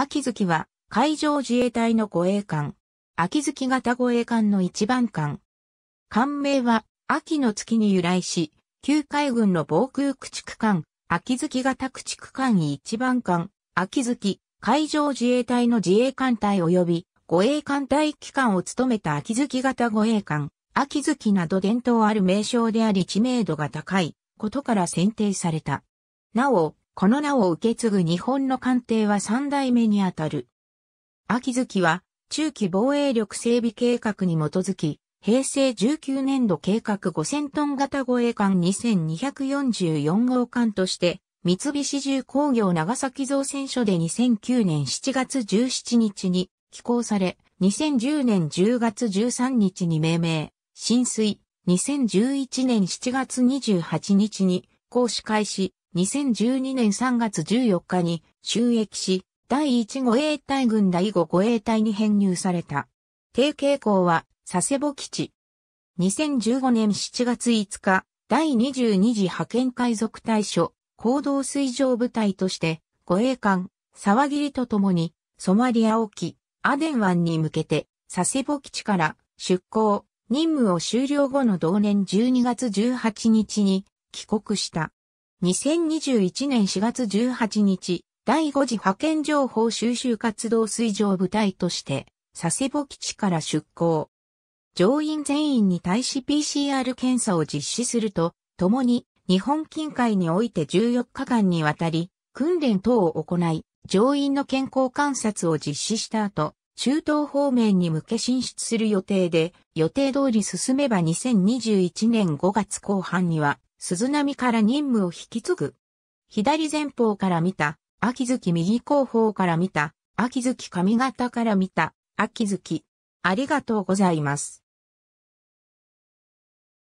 秋月は海上自衛隊の護衛艦。秋月型護衛艦の一番艦。艦名は秋の月に由来し、旧海軍の防空駆逐艦、秋月型駆逐艦一番艦、秋月、海上自衛隊の自衛艦隊及び護衛艦隊機関を務めた秋月型護衛艦、秋月など伝統ある名称であり知名度が高いことから選定された。なお、この名を受け継ぐ日本の艦艇は三代目にあたる。秋月は、中期防衛力整備計画に基づき、平成19年度計画5000トン型護衛艦2244号艦として、三菱重工業長崎造船所で2009年7月17日に寄港され、2010年10月13日に命名、浸水、2011年7月28日に行し開始、2012年3月14日に収益し、第1護衛隊軍第5護衛隊に編入された。定型校は佐世保基地。2015年7月5日、第22次派遣海賊対処、行動水上部隊として、護衛艦、沢切とともに、ソマリア沖、アデン湾に向けて、佐世保基地から出港、任務を終了後の同年12月18日に、帰国した。2021年4月18日、第5次派遣情報収集活動水上部隊として、佐世保基地から出港。乗員全員に対し PCR 検査を実施すると、共に日本近海において14日間にわたり、訓練等を行い、乗員の健康観察を実施した後、中東方面に向け進出する予定で、予定通り進めば2021年5月後半には、鈴波から任務を引き継ぐ。左前方から見た、秋月右後方から見た、秋月髪型から見た、秋月。ありがとうございます。